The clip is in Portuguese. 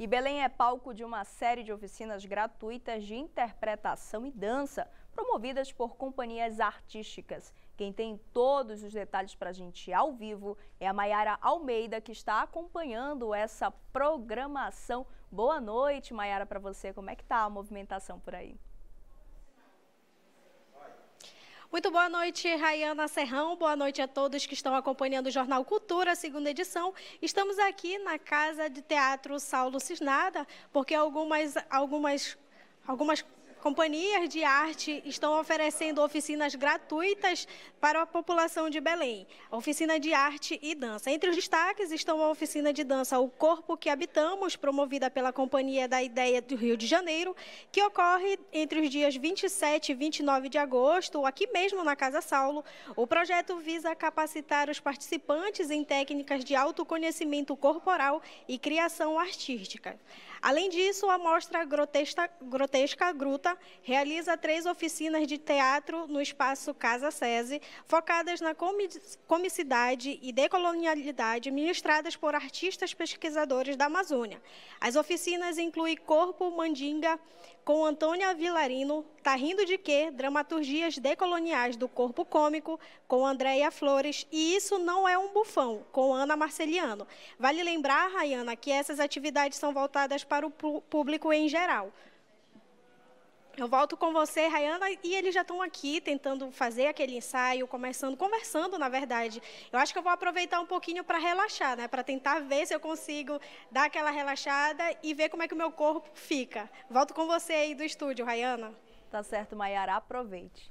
E Belém é palco de uma série de oficinas gratuitas de interpretação e dança, promovidas por companhias artísticas. Quem tem todos os detalhes para a gente ao vivo é a Maiara Almeida, que está acompanhando essa programação. Boa noite, Maiara, para você. Como é que está a movimentação por aí? Muito boa noite, Rayana Serrão. Boa noite a todos que estão acompanhando o Jornal Cultura, segunda edição. Estamos aqui na Casa de Teatro Saulo Cisnada, porque algumas, algumas, algumas Companhias de arte estão oferecendo oficinas gratuitas para a população de Belém. Oficina de arte e dança. Entre os destaques estão a oficina de dança O Corpo que Habitamos, promovida pela Companhia da Ideia do Rio de Janeiro, que ocorre entre os dias 27 e 29 de agosto, aqui mesmo na Casa Saulo. O projeto visa capacitar os participantes em técnicas de autoconhecimento corporal e criação artística. Além disso, a Mostra Grotesca, Grotesca Gruta realiza três oficinas de teatro no espaço Casa Sese, focadas na comicidade e decolonialidade, ministradas por artistas pesquisadores da Amazônia. As oficinas incluem Corpo Mandinga, com Antônia Vilarino, Tá Rindo de Quê? Dramaturgias Decoloniais do Corpo Cômico, com Andréia Flores, e Isso Não É um Bufão, com Ana Marceliano. Vale lembrar, Rayana, que essas atividades são voltadas para o público em geral. Eu volto com você, Rayana, e eles já estão aqui tentando fazer aquele ensaio, começando, conversando, na verdade. Eu acho que eu vou aproveitar um pouquinho para relaxar, né? Para tentar ver se eu consigo dar aquela relaxada e ver como é que o meu corpo fica. Volto com você aí do estúdio, Rayana. Tá certo, Maiara, aproveite.